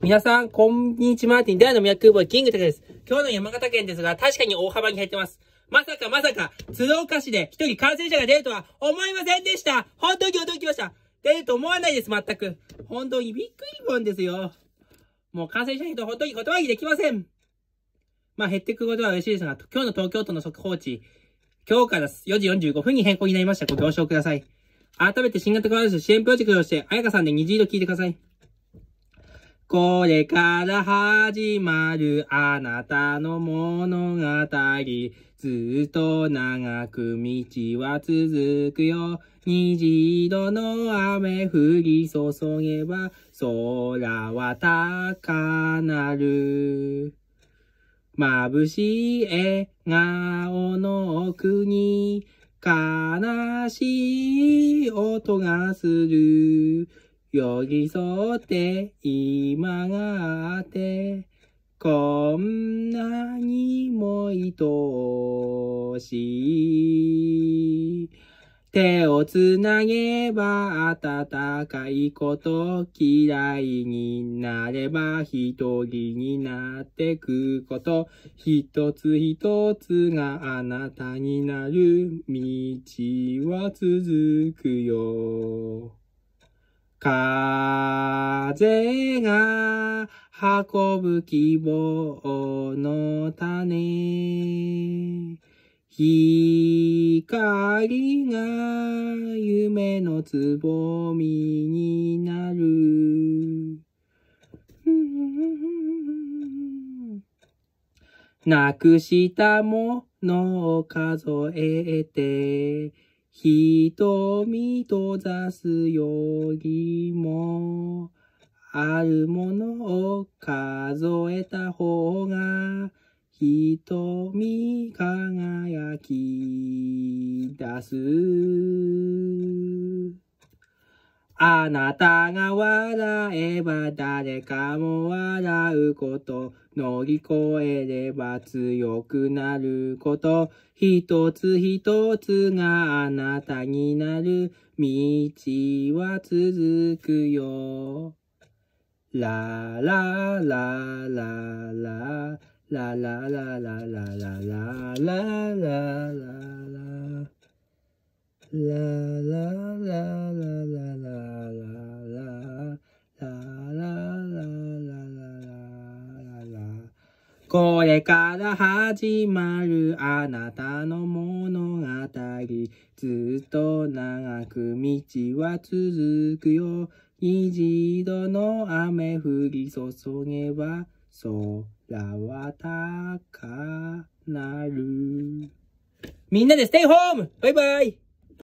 皆さん、こんにちは。ティンダイのミクボーイ、キングタクです。今日の山形県ですが、確かに大幅に減ってます。まさかまさか、鶴岡市で一人感染者が出るとは思いませんでした。本当に驚きました。出ると思わないです、全く。本当にびっくりもんですよ。もう感染者にと本当に言葉にできません。まあ減っていくことは嬉しいですが、今日の東京都の速報値、今日から4時45分に変更になりました。ご了承ください。改めて新型コロナウイルス支援プロジェクトをして、あやかさんで虹色聞いてください。これから始まるあなたの物語。ずっと長く道は続くよ。虹色の雨降り注げば空は高なる。眩しい笑顔の奥に悲しい音がする。寄り添って今があって、こんなにも愛おしい。手をつなげば暖かいこと嫌いになれば一人になってくこと一つ一つがあなたになる道は続くよ風が運ぶ希望の種。光が夢のつぼみになる。なくしたものを数えて瞳閉ざすよりも、あるものを数えた方が、瞳輝き出す。あなたが笑えば誰かも笑うこと。乗り越えれば強くなること。一つ一つがあなたになる。道は続くよ。ララララララララララララララララララこれから始まるあなたの物語。ずっと長く道は続くよ。虹度の雨降り注げば空は高鳴る。みんなでステイホームバイバイ